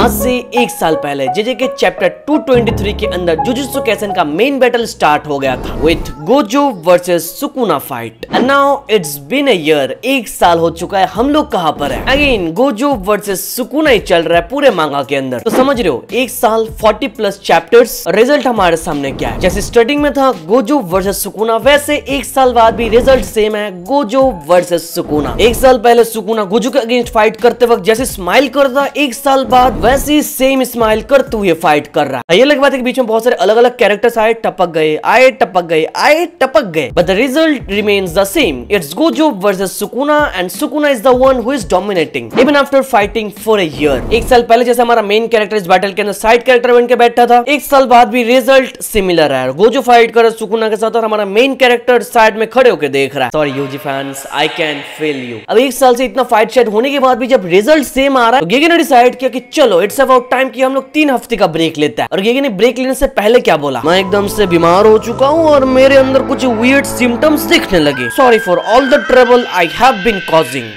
आज से एक साल पहले जेजे के चैप्टर 223 के अंदर जुजुत्सु कैसन का मेन बैटल स्टार्ट हो गया था with Gojo versus Sukuna fight and now it's been a year एक साल हो चुका है हम लोग कहाँ पर है अगेन गोजो वर्सेस सुकुना ही चल रहा है पूरे मांगा के अंदर तो समझ रहे हो एक साल 40 प्लस चैप्टर्स रिजल्ट हमारे सामने क्या है जैसे स्टार्टिंग में था गोजो वर्सेज सुकुना वैसे एक साल बाद भी रिजल्ट सेम है गोजो वर्सेज सुकुना एक साल पहले सुकुना गोजो के अगेंस्ट फाइट करते वक्त जैसे स्माइल करता एक साल बाद वैसे ही सेम स्माइल करते हुए फाइट कर रहा है ये लग बात है बीच में बहुत सारे अलग अलग कैरेक्टर्स आए टपक गए आए टपक गए आए टपक गए but the result remains the same it's Gojo versus Sukuna and Sukuna is the one who is dominating even after fighting for a year एक साल पहले जैसे हमारा मेन कैरेक्टर इस बैटल के अंदर साइड कैरेक्टर बन के बैठा था एक साल बाद भी रिजल्ट सिमिलर है गोजो फाइट कर सुकुना के साथ और हमारा मेन कैरेक्टर साइड में खड़े होकर देख रहा है sorry Yuji fans I can fail you अब एक साल से इतना फाइट शाइट होने के बाद भी जब रिजल्ट सेम आ रहा है तो डिसाइड किया कि चलो चलो इट्स अबाउट टाइम कि हम लोग तीन हफ्ते का ब्रेक लेते हैं और ये नहीं ब्रेक लेने से पहले क्या बोला मैं एकदम से बीमार हो चुका हूँ और मेरे अंदर कुछ वियर्ड सिम्टम्स दिखने लगे sorry for all the trouble I have been causing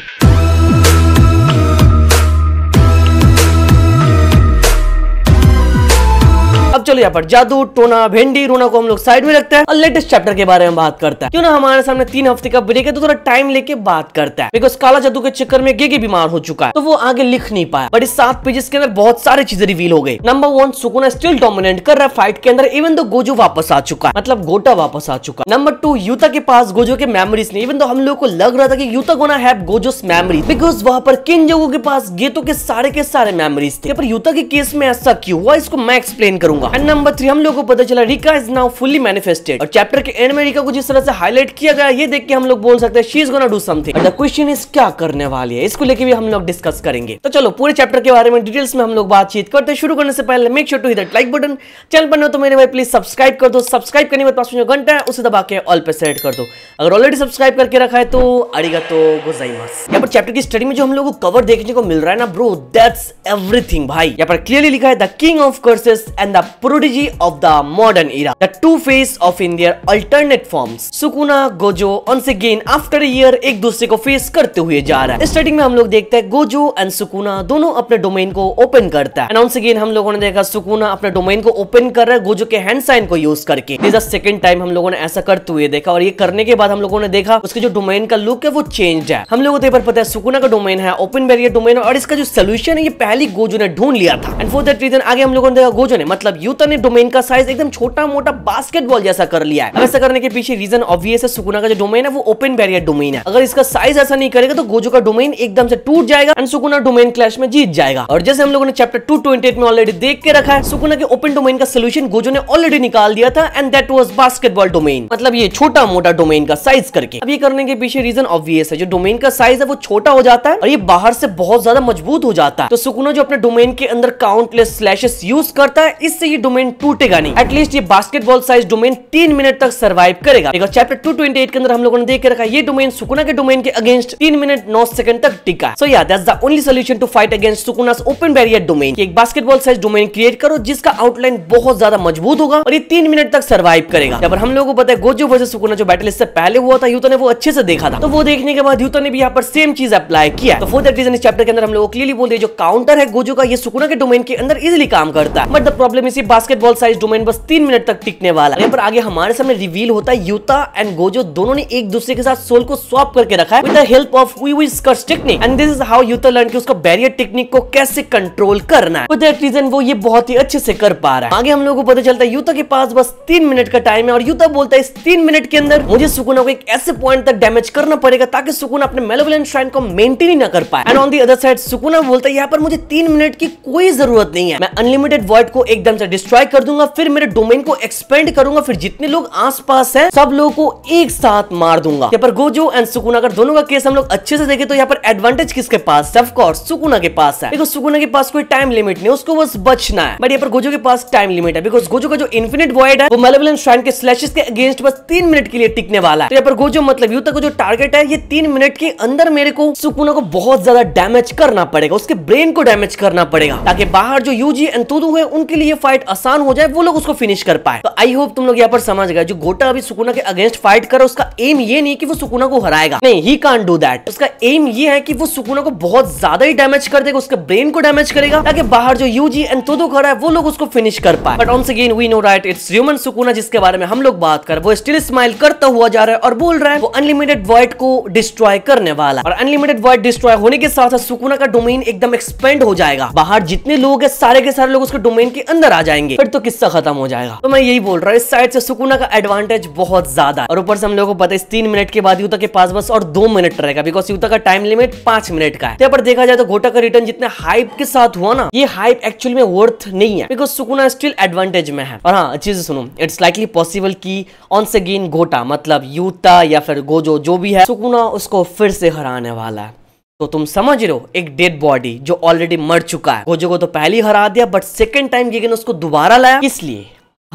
चलो यहाँ पर जादू टोना भेंडी रोना को हम लोग साइड में रखते हैं और लेटेस्ट चैप्टर के बारे में बात करता है क्यों ना हमारे सामने तीन हफ्ते का ब्रेक है तो थोड़ा टाइम लेके बात करता है बिकॉज काला जादू के चक्कर में गेगे बीमार हो चुका है तो वो आगे लिख नहीं पाया बट इस सात पेजेस के अंदर बहुत सारी चीजें रिवील हो गई number one Sukuna still dominate कर रहा है फाइट के अंदर इवन दो गोजो वापस आ चुका है मतलब गोटा वापस आ चुका है नंबर टू यूता के पास गोजो के मेमोरीज नहीं इवन तो हम लोग को लग रहा था कि Yuta gonna have Gojo's memory because वहां पर किन जगहों के पास गेतो के सारे के सारे मेमोरीज थे पर यूता के केस में ऐसा क्यों हुआ इसको मैं एक्सप्लेन करूंगा एंड नंबर थ्री हम लोगों को पता चला Rika is now fully manifested और चैप्टर के एंड में रिका को जिस तरह से हाईलाइट किया गया ये देख के हम लोग बोल सकते हैं she is gonna do something the question is क्या करने वाली है इसको लेके भी हम लोग डिस्कस करेंगे तो चलो पूरे चैप्टर के बारे में डिटेल्स में हम लोग बातचीत करते हैं शुरू करने से पहले make sure to hit like button channel पर तो मेरे भाई प्लीज सब्सक्राइब कर दो सब्सक्राइब करने के पास में जो घंटा है उसे दबा के ऑल पे सेट कर दो अगर ऑलरेडी सब्सक्राइब करके रखा है तो अड़ेगा तो गोजाइमस यहाँ पर चैप्टर की स्टडी में जो हम लोग को कवर देखने को मिल रहा है ना ब्रो दैट्स एवरीथिंग भाई यहाँ पर क्लियरली लिखा है the king of curses and the prodigy of the modern era, the two-face of in their alternate forms. Sukuna, Gojo once again after a year एक दूसरे को फेस करते हुए जा रहा है स्टार्टिंग में हम लोग देखते हैं गोजो एंड सुकुना दोनों अपने डोमेन को ओपन करता है अनाउंस अगेन हम लोगों ने देखा सुकुना अपने डोमेन को ओपन कर रहा है गोजो के हैंड साइन को यूज करके इज सेकंड टाइम हम लोगों ने ऐसा करते हुए देखा और ये करने के बाद हम लोगों ने देखा उसके जो डोमेन का लुक है वो चेंज है हम लोगों को तो पर पता है सुकुना का डोमेन है ओपन बैरियर डोमेन और इसका जो सोल्यूशन है ये पहली गोजो ने ढूंढ लिया था एंड फॉर दैट रीजन आगे हम लोगों ने देखा गोजो ने मतलब यू रेणुता ने डोमेन का साइज एकदम छोटा मोटा बास्केटबॉल जैसा कर लिया है ऐसा करने के पीछे रीजन ऑब्वियस है सुकुना का जो डोमेन है वो ओपन बैरियर डोमेन है अगर इसका साइज ऐसा नहीं करेगा तो गोजो का डोमेन एकदम से टूट जाएगा एंड सुकुना डोमेन क्लैश में जीत जाएगा और जैसे हम लोगों ने चैप्टर टू में ऑलरेडी देख के रखा है सुकुना के ओपन डोमेन का सोल्यूशन गोजो ने ऑलरेडी निकाल दिया था and that was basketball domain मतलब ये छोटा मोटा डोमेन का साइज करके अब ये करने के पीछे रीजन ऑब्वियस है जो डोमेन का साइज है वो छोटा हो जाता है और ये बाहर से बहुत ज्यादा मजबूत हो जाता है तो सुकुना जो अपने डोमेन के अंदर काउंटलेस स्लैशेस यूज करता है इससे ये डोमेन टूटेगा नहीं एटलीस्ट ये बास्केटबॉल साइज डोमेन तीन मिनट तक सर्वाइव करेगा चैप्टर टू ट्वेंटी एट के अंदर हम लोगों ने देख रखा ये डोमेन सुकुना के डोमेन के अगेंस्ट तीन मिनट नौ सेकंड तक टिका so yeah the only solution to fight against Sukuna open barrier domain एक बास्केटबॉल साइज डोमेन क्रिएट करो जिसका आउटलाइन बहुत ज्यादा मजबूत होगा और ये तीन मिनट तक सर्वाइव करेगा जब हम लोगों को पता है गोजो वर्ष सुकुना जो बैटल इससे पहले हुआ था यूता ने वो अच्छे से देखा था तो वो देखने के बाद यूता ने भी यहाँ पर सेम चीज अप्लाई किया तो फोर्थ रीजन इस चैप्टर के अंदर हम लोग क्लियरली बोल दिया जो काउंटर है गोजो का ये सुकुना के डोमेन के अंदर इजिली काम करता है बट द प्रॉब्लम इसी बास्केटबॉल साइज डोमेन बस तीन मिनट तक टिकने वाला है पर आगे हमारे सामने रिवील होता है यूता एंड गोजो दोनों ने एक दूसरे के साथ सोल को स्वाप करके रखा है विद्प ऑफ वी विज curse technique and this is how Yuta learn की उसका बैरियर टेक्निक को कैसे कंट्रोल करना है विदेट रीजन वो ये बहुत ही अच्छे से कर पा रहा है आगे हम लोग को पता चलता है यूता के पास बस तीन मिनट का टाइम है और यूता बोलता है इस तीन मिनट के अंदर मुझे सुकुना को एक ऐसे पॉइंट तक डैमेज करना पड़ेगा ताकि सुकुना अपने मेलोविलन श्राइन को मेंटेन ही ना कर पाए and on the other side Sukuna बोलता है यहाँ पर मुझे तीन मिनट की कोई जरूरत नहीं है मैं अनलिमिटेड वर्ड को एकदम से डिस्ट्रॉय कर दूंगा फिर मेरे डोमेन को एक्सपेंड करूंगा फिर जितने लोग आसपास हैं सब लोगों को एक साथ मार दूंगा यहाँ पर गोजो एंड सुकुना अगर दोनों का केस हम लोग अच्छे से देखे तो यहाँ पर एडवांटेज किसके पास है ऑफकोर्स सुकुना के पास है देखो सुकुना के पास कोई टाइम लिमिट नहीं उसको बस बचना है बट यहाँ पर गोजो के पास टाइम लिमिट है बिकॉज गोजो का जो इन्फिनिट वॉइड है वो मेलेवलन श्राइन के स्लैशेस के अगेंस्ट बस तीन मिनट के लिए टिकने वाला है तो यहाँ पर गोजो मतलब यू तक जो टारगेट है ये तीन मिनट के अंदर मेरे को सुकुना को बहुत ज्यादा डैमेज करना पड़ेगा उसके ब्रेन को डैमेज करना पड़ेगा ताकि बाहर जो यूजी एंतुदू है उनके लिए फाइट फाइट आसान हो जाए वो लोग उसको फिनिश कर पाए तो आई होप तुम लोग यहाँ पर समझ गए जो गोटा अभी सुकुना के अगेंस्ट फाइट कर उसका एम ये नहीं की वो सुकुना को हराएगा नहीं ही कान डू दैट उसका एम ये है की वो सुकुना को बहुत ज्यादा ही डैमेज कर देगा उसके ब्रेन को डैमेज करेगा ताकि बाहर जो यू जी एंड तो खड़ा है वो लोग उसको फिनिश कर पाए but on again we know right it's human Sukuna जिसके बारे में हम लोग बात कर वो स्टिल स्माइल करता हुआ जा रहा है और बोल रहा है वो अनलिमिटेड वर्ड को डिस्ट्रॉय करने वाला और अनलिमिटेड वर्ड डिस्ट्रॉय होने के साथ साथ सुकुना का डोमेन एकदम एक्सपेंड हो जाएगा बाहर जितने लोग है सारे के सारे लोग उसके डोमेन के अंदर आ जाए जाएंगे फिर तो किस्सा खत्म हो जाएगा तो मैं यही बोल रहा हूँ इस साइड से सुकुना का एडवांटेज बहुत ज्यादा और ऊपर से हम लोगों को पता है तीन मिनट के बाद यूता के पास बस और दो मिनट रहेगा बिकॉज यूता का टाइम लिमिट पांच मिनट का है तो यहाँ पर देखा जाए तो घोटा का रिटर्न जितने हाइप के साथ हुआ ना ये हाइप एक्चुअल में वर्थ नहीं है बिकॉज सुकुना स्टिल एडवांटेज में है और हाँ अच्छी से सुनो इट्स लाइकली पॉसिबल की ऑन से गेन घोटा मतलब यूता या फिर गोजो जो भी है सुकुना उसको फिर से हराने वाला है तो तुम समझ रहे हो एक डेड बॉडी जो ऑलरेडी मर चुका है गोजो को तो पहले हरा दिया बट सेकेंड टाइम गिगन उसको दोबारा लाया इसलिए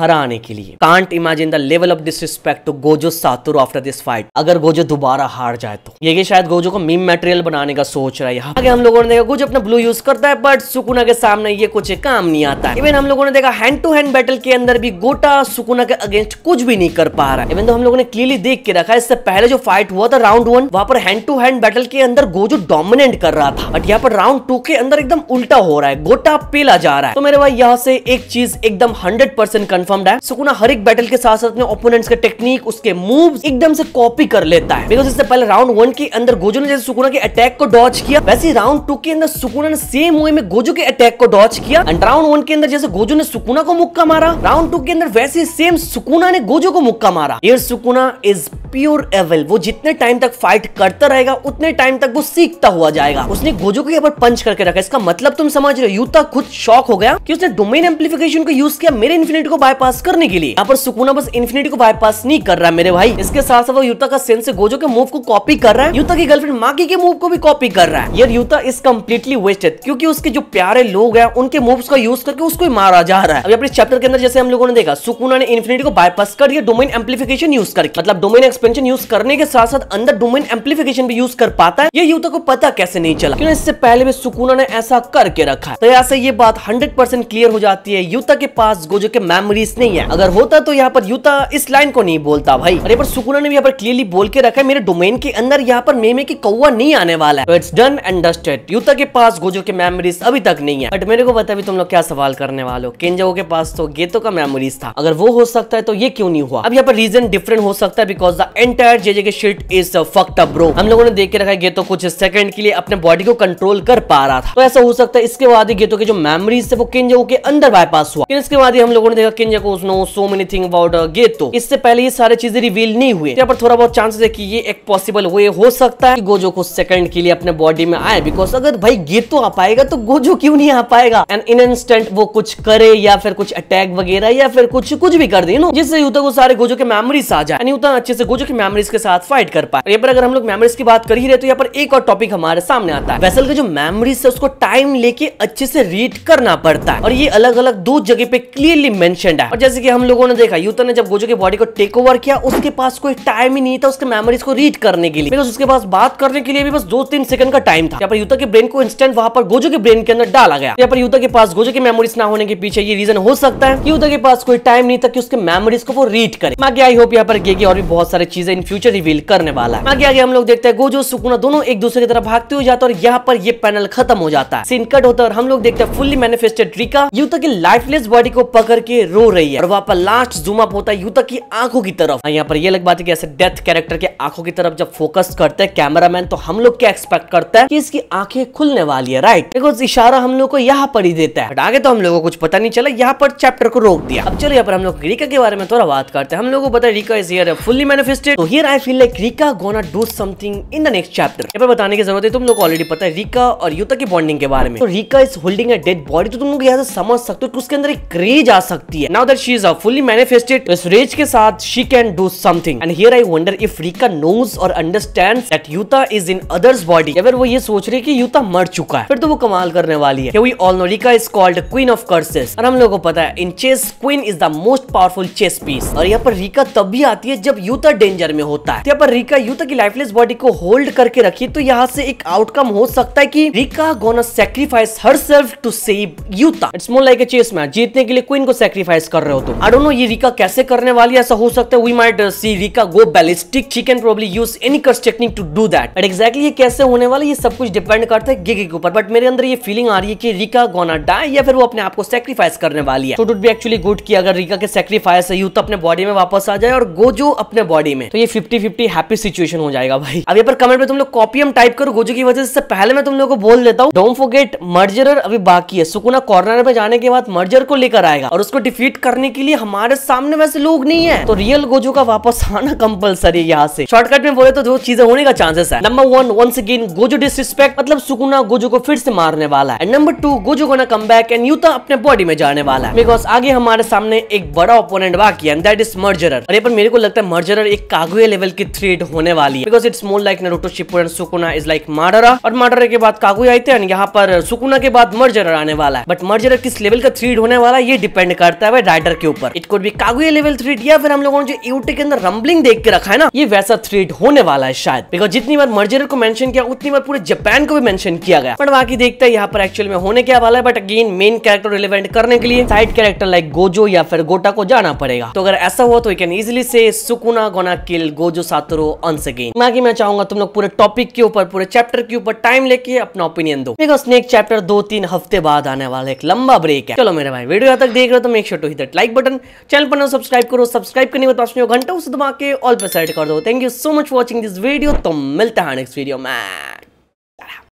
हराने के लिए can't imagine the level of disrespect to Gojo Satoru after this fight अगर गोजो दोबारा हार जाए तो ये कि शायद गोजो को मीम मटेरियल बनाने का सोच रहा है यहाँ आगे हम लोगों ने देखा गोजो अपना ब्लू यूज करता है बट सुकुना के सामने ये कुछ काम नहीं आता इवन हम लोगों ने देखा हैंड टू हैंड बैटल के अंदर भी गोटा सुकुना के अगेंस्ट कुछ भी नहीं कर पा रहा है इवन तो हम लोगों ने क्लियरली देख के रखा इससे पहले जो फाइट हुआ था राउंड वन वहाँ पर हैंड टू हैंड बैटल के अंदर गोजो डोमिनेट कर रहा था बट यहाँ पर राउंड टू के अंदर एकदम उल्टा हो रहा है गोटा पेला जा रहा है तो मेरे भाई यहाँ से एक चीज एकदम हंड्रेड परसेंट कंफर्म है सुकुना हर एक बैटल के साथ साथ में ओपोनेंट्स के टेक्निक उसके मूव एकदम से कॉपी कर लेता है बिकॉज इससे पहले राउंड वन के अंदर गोजो ने जैसे सुकुना के अटैक को डॉच किया वैसे राउंड टू के अंदर सुकुना ने सेम वे में गोजो के अटैक को डॉच किया एंड राउंड वन के अंदर जैसे गोजो ने सुकुना को मुक्का मारा राउंड टू के अंदर वैसे सेम सुकुना ने गोजो को मुक्का मारा सुकुना इज प्योर एवल वो जितने टाइम तक फाइट करता रहेगा उतने टाइम तक वो सीखता हुआ जाएगा उसने गोजो को ऊपर पंच करके रखा इसका मतलब तुम समझ रहे हो यूता खुद शॉक हो गया कि उसने डोमेन एम्पलीफिकेशन को यूज किया मेरे इन्फिनिटी को बायपास करने के लिए यहाँ पर सुकुना बस इन्फिनिटी को बायपास नहीं कर रहा है मेरे भाई इसके साथ साथ वो यूता का सेंस गोजो के मूव को कॉपी कर रहा है यूता की गर्लफ्रेंड माकी के मूव को भी कॉपी कर रहा है यार यूता इज कम्प्लीटली वेस्टेड क्योंकि उसके जो प्यारे लोग हैं उनके मूव का यूज करके उसको मारा जा रहा है अभी अपने चैप्टर के अंदर जैसे हम लोगों ने देखा सुकुना ने इन्फिनिटी को बायपास कर दिया डोमेन एम्पलीफिकेशन यूज करके मतलब डोमेन एक्सपेंशन यूज करने के साथ साथ अंदर डोमेन एम्पलीफिकेशन भी यूज कर पाता है ये युवता को पता कैसे नहीं चला क्यों इससे पहले भी सुकुना ने ऐसा करके रखा है तो ऐसे ये बात हंड्रेड परसेंट क्लियर हो जाती है युवता के पास गोजो के मेमोरीज नहीं है अगर होता तो यहाँ पर युवता इस लाइन को नहीं बोलता भाई अरे पर सुकुना ने भी यहाँ पर क्लियरली बोल के रखा है मेरे डोमेन के अंदर यहाँ पर मेमे की कौवा नहीं आने वाला है इट्स डन एंड डस्टेड के पास गोजो के मेमोरीज अभी तक नहीं है बट मेरे को बता भी तुम लोग क्या सवाल करने वाले हो केंजो के पास तो गेतो का मेमोरीज था अगर वो हो सकता है तो ये क्यों नहीं हुआ अब यहाँ पर रीजन डिफरेंट हो सकता है because the entire JJK shit is fucked bro हम लोगों ने देख के रखा है गेतो कुछ सेकंड के लिए अपने बॉडी को कंट्रोल कर पा रहा था तो ऐसा हो सकता है इसके बाद ही गेतो के जो मेमोरीज थे वो किंजो के अंदर बायपास हुआ इसके बाद ही हम लोगों ने देखा किंजो को know so many thing about Geto इससे पहले ये सारी चीजें रिवील नहीं हुई यहाँ पर थोड़ा बहुत चांसेस है की ये एक पॉसिबल वे हो सकता है गोजो कुछ सेकंड के लिए अपने बॉडी में आए बिकॉज अगर भाई गेतो आ पाएगा तो गोजो क्यों नहीं आ पाएगा एंड इन इंस्टेंट वो कुछ करे या फिर कुछ अटैक वगैरह या फिर कुछ कुछ भी कर दे नो जिससे यूता को सारे गोजो के मेमोरीज आ जाए यूता अच्छे से गोजो जो कि मेमोरीज के साथ फाइट कर पाए यहाँ पर अगर हम लोग मेमोरीज की बात कर ही रहे तो यहाँ पर एक और टॉपिक हमारे सामने आता है वैसल का जो मेमोरीज है उसको टाइम लेके अच्छे से रीड करना पड़ता है और ये अलग अलग दो जगह पे क्लियरली मेंशन और जैसे की हम लोगों ने देखा यूता ने जब गोजो की बॉडी को टेक ओवर किया उसके पास कोई टाइम ही नहीं था उसके मेमोरीज को रीड करने के लिए उसके पास बात करने के लिए भी बस दो तीन सेकंड का टाइम था यहाँ पर यूता के ब्रेन को इंस्टेंट वहां पर गोजो के ब्रेन के अंदर डाला गया यहाँ पर यूता के पास गोजो की मेमोरीज ना होने के पीछे ये रीजन हो सकता है कि यूता के पास कोई टाइम नहीं था कि उसके मेमोरीज को वो रीड करे बाकी आई होप यहाँ पर गेगी और भी बहुत सारे चीजें इन फ्यूचर रिवील करने वाला है आगे आगे हम लोग देखते हैं गोजो सुकुना दोनों एक दूसरे की तरफ भागते हुए जाते हैं और यहाँ पर ये पैनल खत्म हो जाता है सीन कट होता है और हम लोग देखते हैं फुल्ली मैनिफेस्टेड रिका युता की लाइफलेस बॉडी को पकड़ के रो रही है और वहाँ पर लास्ट जूमअप होता है युता की आंखों की तरफ हाँ, यहाँ पर ये लग बात है कि ऐसे डेथ कैरेक्टर के आंखों की तरफ जब फोकस करते हैं कैमरा तो हम लोग क्या एक्सपेक्ट करते हैं की इसकी आंखें खुलने वाली है राइट देखो इशारा हम लोग को यहाँ पर ही देता है आगे तो हम लोग को कुछ पता नहीं चला यहाँ पर चैप्टर को रोक दिया अब चलो यहाँ पर हम लोग रिका के बारे में थोड़ा बात करते हैं हम लोग को पता Rika is year fully manifest interested तो here I feel like Rika gonna do something in the next chapter यहाँ पर बताने की जरूरत है तुम लोग ऑलरेडी पता है रिका और युता की बॉन्डिंग के बारे में तो Rika is holding a dead body तो तुम लोग यहाँ से समझ सकते हो उसके अंदर एक क्रेज आ सकती है now that she is a fully manifested इस रेज के साथ she can do something and here I wonder if Rika knows और understand that Yuta is in others body अगर वो ये सोच रही है कि युता मर चुका है फिर तो वो कमाल करने वाली है we all know Rika is called queen of curses और हम लोगों को पता है in chess queen is the most powerful chess piece और यहाँ पर रिका तब भी आती है जब युता डेंजर में होता है तो पर रिका यू तक लाइफलेस बॉडी को होल्ड करके रखी तो यहाँ से एक आउटकम हो सकता है की Rika gonna sacrifice herself to save Yuta it's more like a chess match जीतने के लिए क्वीन को सेक्रीफाइस कर रहे हो तो आई डोंट नो ये रिका कैसे करने वाली ऐसा हो सकता है we might see Rika go ballistic chicken can use any cast technique to do that and exactly ये कैसे होने वाला ये सब कुछ डिपेंड करता है गिगी के ऊपर बट मेरे अंदर ये फीलिंग आ रही है कि रिका गोना डाई या फिर वो अपने आप को सेक्रीफाइस करने वाली है तो डुड बी एक्चुअली गुड की अगर रिका के सेक्रीफाइस है यूथ अपने बॉडी में वापस आ जाए और गो जो अपने बॉडी में तो ये फिफ्टी फिफ्टी हैप्पी सिचुएशन हो जाएगा भाई अब ये पर कमेंट में तुम लोग कॉपी हम टाइप करो गोजू की वजह से पहले मैं तुम लोग को बोल देता हूँ डोंट फोगेट मर्जर अभी बाकी है सुकुना कॉर्नर में जाने के बाद मर्जर को लेकर आएगा और उसको डिफीट करने के लिए हमारे सामने वैसे लोग नहीं है तो रियल गोजू का वापस आना कंपल्सरी यहाँ से शॉर्टकट में बोले तो दो चीजें होने का चांसेस है number one once again Gojo disrespect मतलब सुकुना गोजू को फिर से मारने वाला है नंबर टू गोजू को ना कम बैक एंड यू तो अपने बॉडी में जाने वाला है बिकॉज आगे हमारे सामने एक बड़ा ओपोनेंट बाकी है मर्जरर और ये पर मेरे को लगता है मर्जरर एक एक कागुए लेवल की थ्रेड होने वाली है because it's more like Naruto Shippuden Sukuna is like Madara और माडरा के बाद कागुए आई थे यहाँ पर सुकुना के बाद मर्जर आने वाला है बट मर्जर किस लेवल का थ्रीड होने वाला है ये डिपेंड करता है राइडर के ऊपर इट कुड भी कागुए लेवल थ्रीड या फिर हम लोगों ने जो यूटी के अंदर रंबलिंग देख के रखा है ना ये वैसा थ्रीड होने वाला है शायद बिकॉज जितनी बार मर्जर को मेंशन किया उतनी बार पूरे जापान को भी मेंशन किया गया बट बाकी देखते हैं यहाँ पर एक्चुअल में होने क्या वाला है but again main character relevant करने के लिए साइड कैरेक्टर लाइक गोजो या फिर गोटा को जाना पड़ेगा तो अगर ऐसा हुआ तो यू कैन इजिली से Sukuna gonna gonna kill Gojo सातरो अंस अगेन बाकी मैं चाहूंगा तुम लोग पूरे टॉपिक के ऊपर पूरे चैप्टर के ऊपर टाइम लेके अपना ओपिनियन दो बिकॉज नेक्स्ट चैप्टर दो तीन हफ्ते बाद आने वाला एक लंबा ब्रेक है चलो मेरे भाई वीडियो तक देख रहे हो तो make sure to hit like button channel पर सब्सक्राइब करो सब्सक्राइब करने के बाद तो घंटा उसे दबा के ऑल पर सेट कर दो thank you so much watching this video तो मिलता है नेक्स्ट वीडियो में